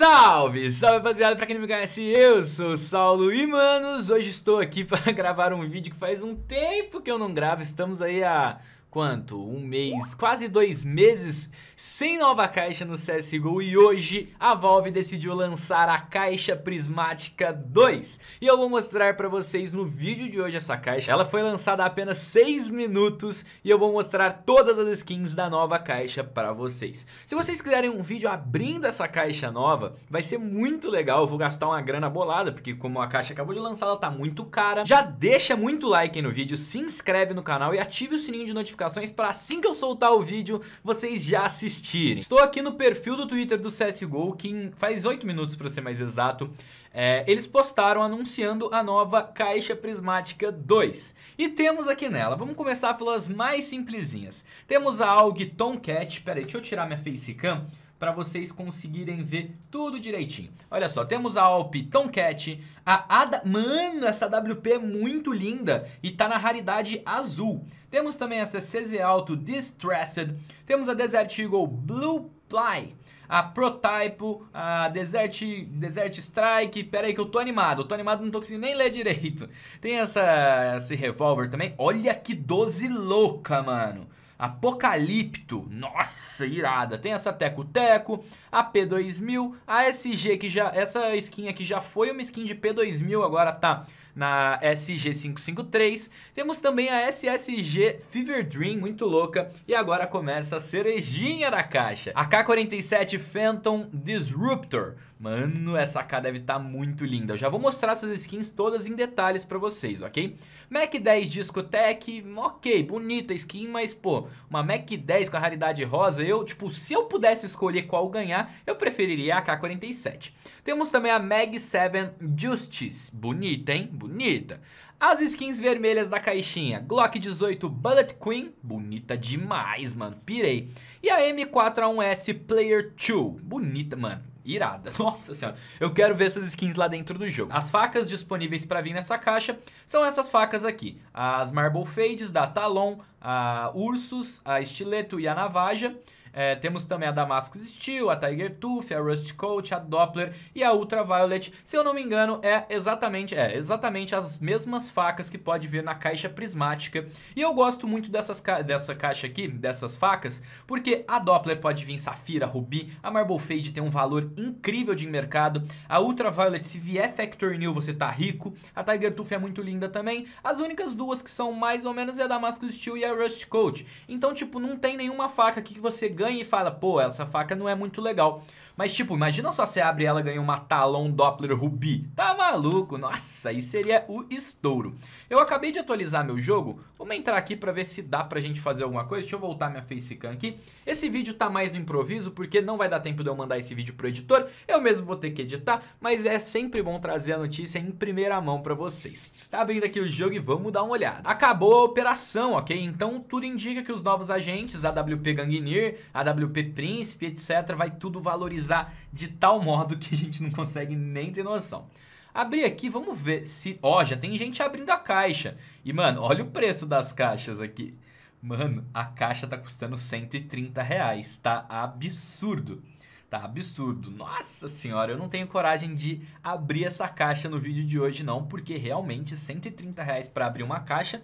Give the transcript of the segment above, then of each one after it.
Salve, salve rapaziada, pra quem não me conhece, eu sou o Saulo e manos, hoje estou aqui para gravar um vídeo que faz um tempo que eu não gravo, estamos aí a quanto? Um mês, quase dois meses sem nova caixa no CSGO e hoje a Valve decidiu lançar a caixa prismática 2. E eu vou mostrar para vocês no vídeo de hoje essa caixa. Ela foi lançada há apenas 6 minutos e eu vou mostrar todas as skins da nova caixa para vocês. Se vocês quiserem um vídeo abrindo essa caixa nova, vai ser muito legal. Eu vou gastar uma grana bolada, porque como a caixa acabou de lançar, ela tá muito cara. Já deixa muito like no vídeo, se inscreve no canal e ative o sininho de notificação notificações para assim que eu soltar o vídeo, vocês já assistirem. Estou aqui no perfil do Twitter do CSGO, que faz 8 minutos para ser mais exato, é, eles postaram anunciando a nova caixa prismática 2. E temos aqui nela, vamos começar pelas mais simplesinhas. Temos a AUG Tomcat, peraí, deixa eu tirar minha facecam para vocês conseguirem ver tudo direitinho. Olha só, temos a Alp Tomcat, a Ada... Mano, essa WP é muito linda e tá na raridade azul. Temos também essa CZ Alto Distressed, temos a Desert Eagle Blue Ply, a Protypo, a Desert, Desert Strike. Pera aí que eu tô animado. Eu tô animado, não tô conseguindo nem ler direito. Tem essa, esse revólver também. Olha que 12 louca, mano. Apocalipto, nossa, irada. Tem essa Teco Teco, a P2000, a SG que já, essa skin aqui já foi uma skin de P2000, agora tá na SG553. Temos também a SSG Fever Dream, muito louca. E agora começa a cerejinha da caixa. A K47 Phantom Disruptor. Mano, essa AK deve estar tá muito linda. Eu já vou mostrar essas skins todas em detalhes pra vocês, ok? Mac 10 Discotec, ok, bonita skin, mas pô, uma Mac 10 com a raridade rosa, eu, tipo, se eu pudesse escolher qual ganhar, eu preferiria a AK-47. Temos também a Mag 7 Justice, bonita, hein? Bonita. As skins vermelhas da caixinha, Glock 18 Bullet Queen, bonita demais, mano, pirei. E a M4A1S Player 2, bonita, mano, irada. Nossa senhora, eu quero ver essas skins lá dentro do jogo. As facas disponíveis para vir nessa caixa são essas facas aqui. As Marble Fades da Talon, a Ursus, a Estileto e a Navaja. É, temos também a Damascus Steel, a Tiger Tooth, a Rust Coat, a Doppler e a Ultraviolet. Se eu não me engano, é exatamente, é exatamente as mesmas facas que pode ver na caixa prismática. E eu gosto muito dessas ca dessa caixa aqui, dessas facas, porque a Doppler pode vir safira, rubi, a Marble Fade tem um valor incrível de mercado, a Ultraviolet, se vier Factor New, você tá rico, a Tiger Tooth é muito linda também, as únicas duas que são mais ou menos é a Damascus Steel e a Rust Coat. Então, tipo, não tem nenhuma faca aqui que você ganha e fala, pô, essa faca não é muito legal. Mas, tipo, imagina só você abre ela ganhar ganha uma Talon Doppler Rubi. Tá maluco? Nossa, aí seria o estouro. Eu acabei de atualizar meu jogo. Vamos entrar aqui pra ver se dá pra gente fazer alguma coisa. Deixa eu voltar minha facecam aqui. Esse vídeo tá mais no improviso, porque não vai dar tempo de eu mandar esse vídeo pro editor. Eu mesmo vou ter que editar, mas é sempre bom trazer a notícia em primeira mão pra vocês. Tá abrindo aqui o jogo e vamos dar uma olhada. Acabou a operação, ok? Então tudo indica que os novos agentes, AWP Gangnir, AWP Príncipe, etc, vai tudo valorizar de tal modo que a gente não consegue nem ter noção. Abrir aqui, vamos ver se... Ó, já tem gente abrindo a caixa. E, mano, olha o preço das caixas aqui. Mano, a caixa tá custando 130 reais. Tá absurdo. Tá absurdo. Nossa senhora, eu não tenho coragem de abrir essa caixa no vídeo de hoje não, porque realmente 130 reais pra abrir uma caixa...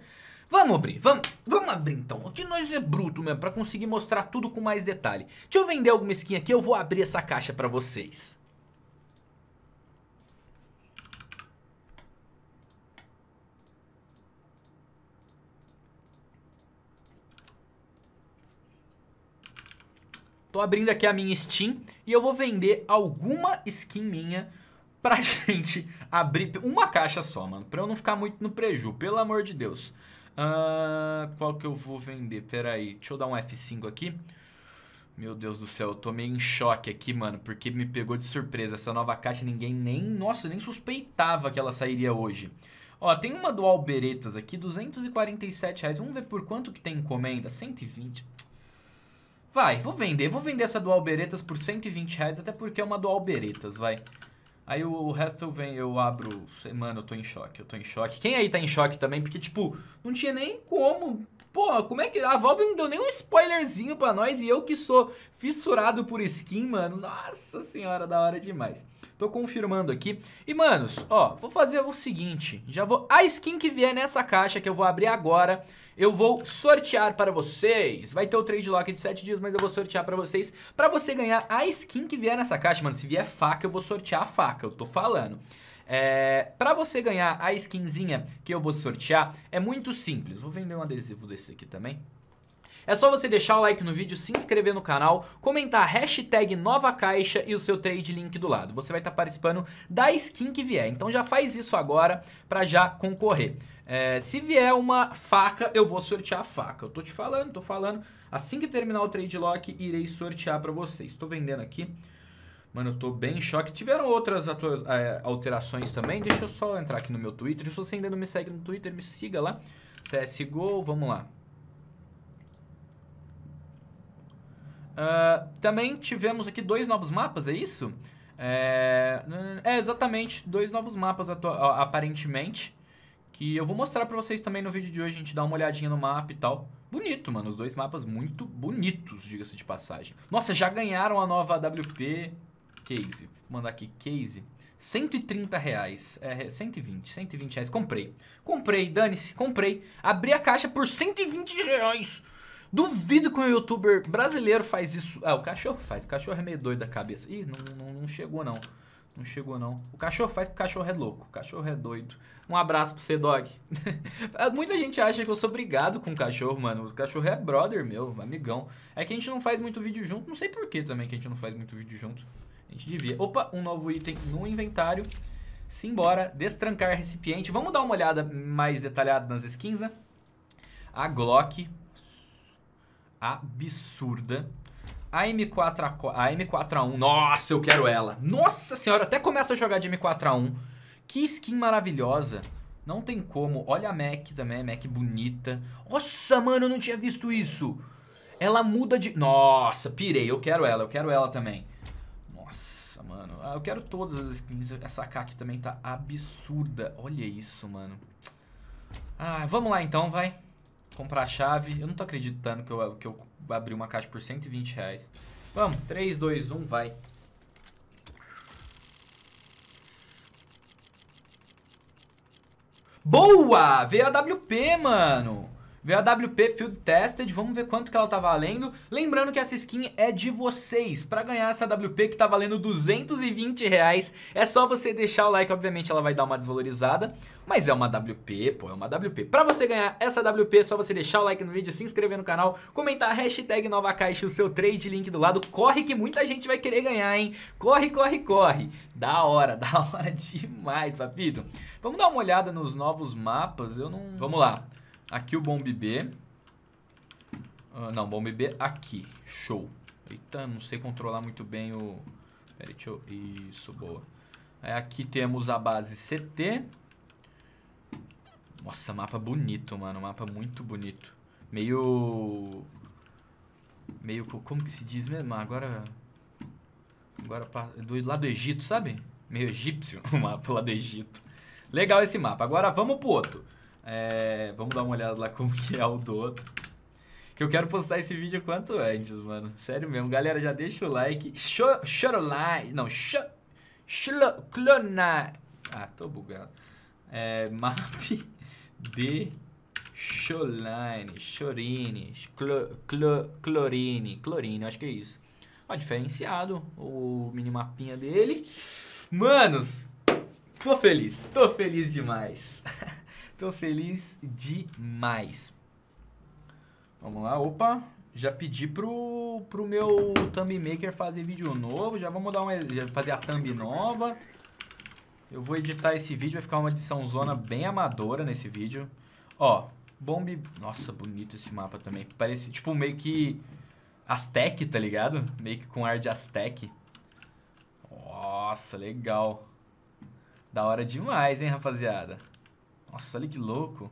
Vamos abrir, vamos, vamos abrir então. O que nós é bruto mesmo, pra conseguir mostrar tudo com mais detalhe. Deixa eu vender alguma skin aqui, eu vou abrir essa caixa pra vocês. Tô abrindo aqui a minha Steam e eu vou vender alguma skin minha pra gente abrir uma caixa só, mano. Pra eu não ficar muito no preju, pelo amor de Deus. Uh, qual que eu vou vender? Pera aí, deixa eu dar um F5 aqui. Meu Deus do céu, eu tô meio em choque aqui, mano, porque me pegou de surpresa. Essa nova caixa ninguém nem... Nossa, nem suspeitava que ela sairia hoje. Ó, tem uma do Alberetas aqui, 247 reais. Vamos ver por quanto que tem encomenda. 120. Vai, vou vender. Vou vender essa do Alberetas por 120 reais, até porque é uma do Alberetas, vai. Aí o, o resto eu venho, eu abro, mano, eu tô em choque, eu tô em choque. Quem aí tá em choque também? Porque, tipo, não tinha nem como Pô, como é que. A Valve não deu nenhum spoilerzinho pra nós e eu que sou fissurado por skin, mano. Nossa senhora, da hora demais. Tô confirmando aqui. E, manos, ó, vou fazer o seguinte. Já vou... A skin que vier nessa caixa que eu vou abrir agora, eu vou sortear para vocês. Vai ter o trade lock de 7 dias, mas eu vou sortear para vocês. Para você ganhar a skin que vier nessa caixa, mano, se vier faca, eu vou sortear a faca, eu tô falando. É, para você ganhar a skinzinha que eu vou sortear, é muito simples. Vou vender um adesivo desse aqui também. É só você deixar o like no vídeo, se inscrever no canal, comentar hashtag Nova Caixa e o seu trade link do lado. Você vai estar tá participando da skin que vier. Então já faz isso agora para já concorrer. É, se vier uma faca, eu vou sortear a faca. Eu tô te falando, tô falando. Assim que terminar o trade lock, irei sortear para vocês. Estou vendendo aqui. Mano, eu tô bem em choque. Tiveram outras é, alterações também. Deixa eu só entrar aqui no meu Twitter. Se você ainda não me segue no Twitter, me siga lá. CSGO, vamos lá. Ah, também tivemos aqui dois novos mapas, é isso? É, é exatamente, dois novos mapas aparentemente. Que eu vou mostrar pra vocês também no vídeo de hoje, a gente dá uma olhadinha no mapa e tal. Bonito, mano, os dois mapas muito bonitos, diga-se de passagem. Nossa, já ganharam a nova WP Case. Vou mandar aqui, Case. 130 reais. É, 120, é, 120 reais. Comprei. Comprei, dane-se, comprei. Abri a caixa por 120 reais. Duvido que um youtuber brasileiro faz isso. Ah, o cachorro faz. O cachorro é meio doido da cabeça. Ih, não, não, não chegou não. Não chegou não. O cachorro faz porque o cachorro é louco. O cachorro é doido. Um abraço pro você, dog. Muita gente acha que eu sou brigado com o cachorro, mano. O cachorro é brother meu, amigão. É que a gente não faz muito vídeo junto. Não sei por que também que a gente não faz muito vídeo junto. A gente devia. Opa, um novo item no inventário. Simbora, destrancar recipiente. Vamos dar uma olhada mais detalhada nas skins, né? A Glock, absurda. A M4A, a m 4 1 nossa, eu quero ela. Nossa senhora, até começa a jogar de M4A1. Que skin maravilhosa. Não tem como. Olha a Mac também, Mac bonita. Nossa, mano, eu não tinha visto isso. Ela muda de... Nossa, pirei, eu quero ela, eu quero ela também. Nossa, mano, ah, eu quero todas as skins. Essa AK aqui também tá absurda. Olha isso, mano. Ah, vamos lá então, vai comprar a chave. Eu não tô acreditando que eu, que eu abri uma caixa por 120 reais. Vamos, 3, 2, 1, vai. Boa! Veio a WP, mano. Veio a WP Field Tested, vamos ver quanto que ela tá valendo. Lembrando que essa skin é de vocês. Para ganhar essa WP que tá valendo 220 reais, é só você deixar o like, obviamente ela vai dar uma desvalorizada. Mas é uma WP, pô, é uma WP. Para você ganhar essa WP, é só você deixar o like no vídeo, se inscrever no canal, comentar hashtag Nova Caixa, o seu trade link do lado. Corre que muita gente vai querer ganhar, hein? Corre, corre, corre. Da hora, da hora demais, papito. Vamos dar uma olhada nos novos mapas, eu não... Vamos lá. Aqui o bomb B. Uh, não, bomb B aqui. Show. Eita, não sei controlar muito bem o... Peraí, deixa eu... Isso, boa. Aí aqui temos a base CT. Nossa, mapa bonito, mano. Mapa muito bonito. Meio... Meio... Como que se diz mesmo? Agora... Agora do lado do Egito, sabe? Meio egípcio o mapa lá do Egito. Legal esse mapa. Agora vamos pro outro. É, vamos dar uma olhada lá como que é o do outro. Que eu quero postar esse vídeo quanto antes, mano. Sério mesmo. Galera, já deixa o like. Chorolai. Não, clonai. Ah, tô bugado. É, map de Choline, Chorine, Clorine, Clorine, acho que é isso. Ó, diferenciado o minimapinha dele. Manos, tô feliz, tô feliz demais. Tô feliz demais. Vamos lá, opa. Já pedi pro, pro meu thumb maker fazer vídeo novo. Já vamos dar uma, já fazer a thumb nova. Eu vou editar esse vídeo, vai ficar uma edição zona bem amadora nesse vídeo. Ó, bombe... Nossa, bonito esse mapa também. Parece tipo meio que Aztec, tá ligado? Meio que com ar de Aztec. Nossa, legal. Da hora demais, hein, rapaziada? Nossa, olha que louco.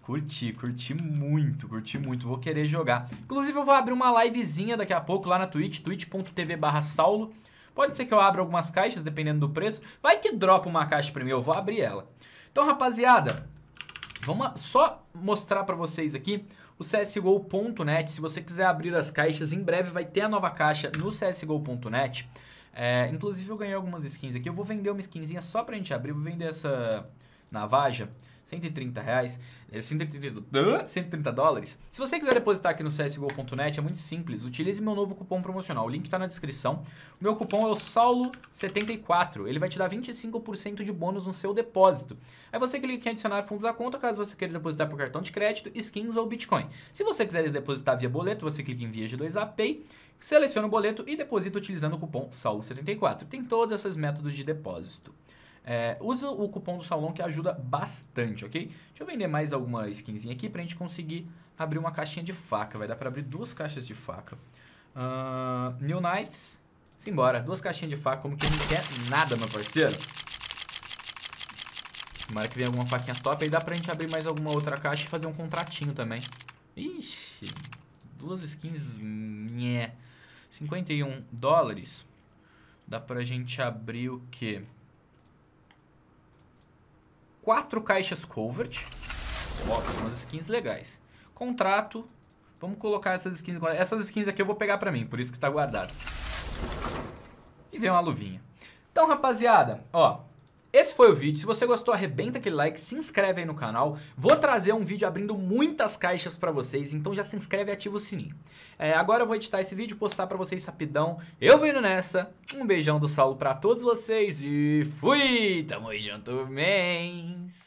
Curti, curti muito, curti muito. Vou querer jogar. Inclusive, eu vou abrir uma livezinha daqui a pouco lá na Twitch, twitch.tv saulo. Pode ser que eu abra algumas caixas, dependendo do preço. Vai que dropa uma caixa pra mim, eu vou abrir ela. Então, rapaziada, vamos só mostrar pra vocês aqui o csgo.net. Se você quiser abrir as caixas, em breve vai ter a nova caixa no csgo.net. É, inclusive eu ganhei algumas skins aqui. Eu vou vender uma skinzinha só pra gente abrir. Vou vender essa navaja. 130 reais, 130, é, 130 dólares. Se você quiser depositar aqui no csgo.net, é muito simples. Utilize meu novo cupom promocional. O link está na descrição. O meu cupom é o Saulo74. Ele vai te dar 25% de bônus no seu depósito. Aí você clica em adicionar fundos à conta, caso você queira depositar por cartão de crédito, skins ou Bitcoin. Se você quiser depositar via boleto, você clica em via g 2 a Pay seleciona o boleto e deposita utilizando o cupom SAULO74. Tem todos esses métodos de depósito. É, usa o cupom do salão que ajuda bastante, ok? Deixa eu vender mais alguma skinzinha aqui pra gente conseguir abrir uma caixinha de faca. Vai dar pra abrir duas caixas de faca. Uh, new Knives. Simbora. Duas caixinhas de faca, como que não quer nada, meu parceiro. Tomara que venha alguma faquinha top. Aí dá pra gente abrir mais alguma outra caixa e fazer um contratinho também. Ixi, duas skins... Nhé. 51 dólares. Dá pra gente abrir o quê? Quatro caixas Covert. Ó, umas skins legais. Contrato. Vamos colocar essas skins. Essas skins aqui eu vou pegar pra mim, por isso que tá guardado. E vem uma luvinha. Então, rapaziada, ó, esse foi o vídeo. Se você gostou, arrebenta aquele like, se inscreve aí no canal. Vou trazer um vídeo abrindo muitas caixas para vocês, então já se inscreve e ativa o sininho. É, agora eu vou editar esse vídeo, postar para vocês rapidão. Eu vindo nessa. Um beijão do Saulo para todos vocês e fui! Tamo junto, mens!